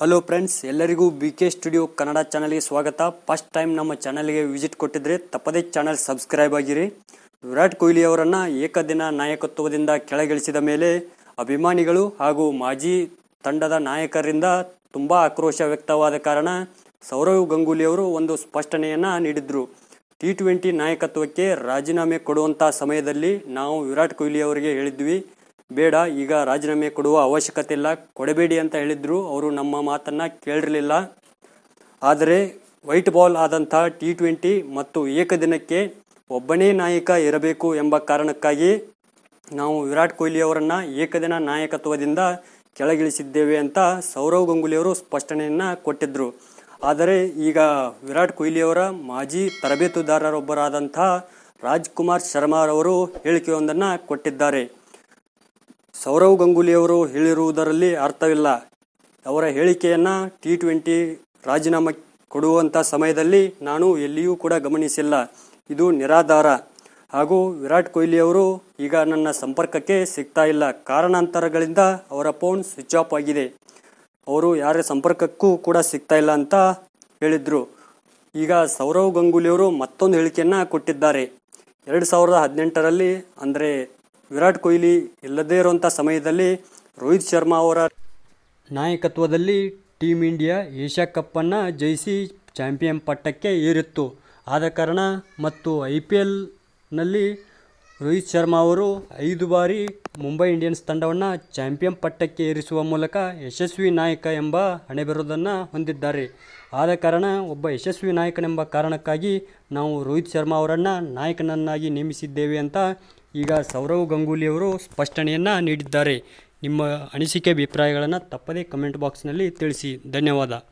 hello friends ಎಲ್ಲರಿಗೂ B K studio Kannada ಚಾನಲ್ಗೆ ಸ್ವಾಗತ ಫಸ್ಟ್ ಟೈಮ್ ನಮ್ಮ ಚಾನಲ್ಗೆ ವಿಸಿಟ್ ಕೊಟ್ಟಿದ್ರೆ ತಪ್ಪದೇ ಚಾನಲ್ ಸಬ್ಸ್ಕ್ರೈಬ್ ಆಗಿರಿ ವಿರಾಟ್ ಕೊಹ್ಲಿ ಅವರನ್ನು ಏಕದಿನ ನಾಯಕತ್ವದಿಂದ ಕೆಳಗಿಳಿಸಿದ ಮೇಲೆ ಅಭಿಮಾನಿಗಳು ಹಾಗೂ ಮಾಜಿ ತಂಡದ ನಾಯಕರಿಂದ ತುಂಬ ಆಕ್ರೋಶ ವ್ಯಕ್ತವಾದ ಕಾರಣ ಸೌರವ್ ಗಂಗೂಲಿ ಅವರು ಒಂದು ಸ್ಪಷ್ಟನೆಯನ್ನು ನೀಡಿದರು ಟಿ ಟ್ವೆಂಟಿ ನಾಯಕತ್ವಕ್ಕೆ ರಾಜೀನಾಮೆ ಕೊಡುವಂಥ ಸಮಯದಲ್ಲಿ ನಾವು ವಿರಾಟ್ ಕೊಹ್ಲಿ ಅವರಿಗೆ ಹೇಳಿದ್ವಿ ಬೇಡ ಈಗ ರಾಜೀನಾಮೆ ಕೊಡುವ ಅವಶ್ಯಕತೆ ಇಲ್ಲ ಕೊಡಬೇಡಿ ಅಂತ ಹೇಳಿದ್ರು ಅವರು ನಮ್ಮ ಮಾತನ್ನ ಕೇಳಿರಲಿಲ್ಲ ಆದರೆ ವೈಟ್ ಬಾಲ್ ಆದಂತಹ ಟಿ ಟ್ವೆಂಟಿ ಮತ್ತು ಏಕದಿನಕ್ಕೆ ಒಬ್ಬನೇ ನಾಯಕ ಇರಬೇಕು ಎಂಬ ಕಾರಣಕ್ಕಾಗಿ ನಾವು ವಿರಾಟ್ ಕೊಹ್ಲಿ ಅವರನ್ನ ಏಕದಿನ ನಾಯಕತ್ವದಿಂದ ಕೆಳಗಿಳಿಸಿದ್ದೇವೆ ಅಂತ ಸೌರವ್ ಅವರು ಸ್ಪಷ್ಟನೆಯನ್ನು ಕೊಟ್ಟಿದ್ದರು ಆದರೆ ಈಗ ವಿರಾಟ್ ಕೊಹ್ಲಿಯವರ ಮಾಜಿ ತರಬೇತುದಾರರೊಬ್ಬರಾದಂಥ ರಾಜ್ಕುಮಾರ್ ಶರ್ಮಾರವರು ಹೇಳಿಕೆಯೊಂದನ್ನು ಕೊಟ್ಟಿದ್ದಾರೆ ಸೌರವ್ ಗಂಗೂಲಿಯವರು ಹೇಳಿರುವುದರಲ್ಲಿ ಅರ್ಥವಿಲ್ಲ ಅವರ ಹೇಳಿಕೆಯನ್ನು ಟಿ ಟ್ವೆಂಟಿ ರಾಜೀನಾಮೆ ಕೊಡುವಂಥ ಸಮಯದಲ್ಲಿ ನಾನು ಎಲ್ಲಿಯೂ ಕೂಡ ಗಮನಿಸಿಲ್ಲ ಇದು ನಿರಾಧಾರ ಹಾಗೂ ವಿರಾಟ್ ಕೊಹ್ಲಿಯವರು ಈಗ ನನ್ನ ಸಂಪರ್ಕಕ್ಕೆ ಸಿಗ್ತಾ ಇಲ್ಲ ಕಾರಣಾಂತರಗಳಿಂದ ಅವರ ಫೋನ್ ಸ್ವಿಚ್ ಆಫ್ ಆಗಿದೆ ಅವರು ಯಾರ ಸಂಪರ್ಕಕ್ಕೂ ಕೂಡ ಸಿಗ್ತಾ ಇಲ್ಲ ಅಂತ ಹೇಳಿದರು ಈಗ ಸೌರವ್ ಗಂಗೂಲಿಯವರು ಮತ್ತೊಂದು ಹೇಳಿಕೆಯನ್ನು ಕೊಟ್ಟಿದ್ದಾರೆ ಎರಡು ಸಾವಿರದ ಹದಿನೆಂಟರಲ್ಲಿ ಅಂದರೆ ವಿರಾಟ್ ಕೊಹ್ಲಿ ಇಲ್ಲದೇ ಇರುವಂಥ ಸಮಯದಲ್ಲಿ ರೋಹಿತ್ ಶರ್ಮಾ ಅವರ ನಾಯಕತ್ವದಲ್ಲಿ ಟೀಮ್ ಇಂಡಿಯಾ ಏಷ್ಯಾ ಕಪ್ಪನ್ನು ಜಯಿಸಿ ಚಾಂಪಿಯನ್ ಪಟ್ಟಕ್ಕೆ ಏರಿತ್ತು ಆದ ಕಾರಣ ಮತ್ತು ಐ ಪಿ ಎಲ್ನಲ್ಲಿ ರೋಹಿತ್ ಶರ್ಮಾ ಅವರು ಐದು ಬಾರಿ ಮುಂಬೈ ಇಂಡಿಯನ್ಸ್ ತಂಡವನ್ನು ಚಾಂಪಿಯನ್ ಪಟ್ಟಕ್ಕೆ ಏರಿಸುವ ಮೂಲಕ ಯಶಸ್ವಿ ನಾಯಕ ಎಂಬ ಹಣೆಬೆರೋದನ್ನು ಹೊಂದಿದ್ದಾರೆ ಆದ ಕಾರಣ ಒಬ್ಬ ಯಶಸ್ವಿ ನಾಯಕನೆಂಬ ಕಾರಣಕ್ಕಾಗಿ ನಾವು ರೋಹಿತ್ ಶರ್ಮಾ ಅವರನ್ನು ನಾಯಕನನ್ನಾಗಿ ನೇಮಿಸಿದ್ದೇವೆ ಅಂತ ಈಗ ಸೌರವ್ ಗಂಗೂಲಿಯವರು ಸ್ಪಷ್ಟನೆಯನ್ನು ನೀಡಿದ್ದಾರೆ ನಿಮ್ಮ ಅನಿಸಿಕೆ ಅಭಿಪ್ರಾಯಗಳನ್ನು ತಪ್ಪದೇ ಕಮೆಂಟ್ ಬಾಕ್ಸ್ನಲ್ಲಿ ತಿಳಿಸಿ ಧನ್ಯವಾದ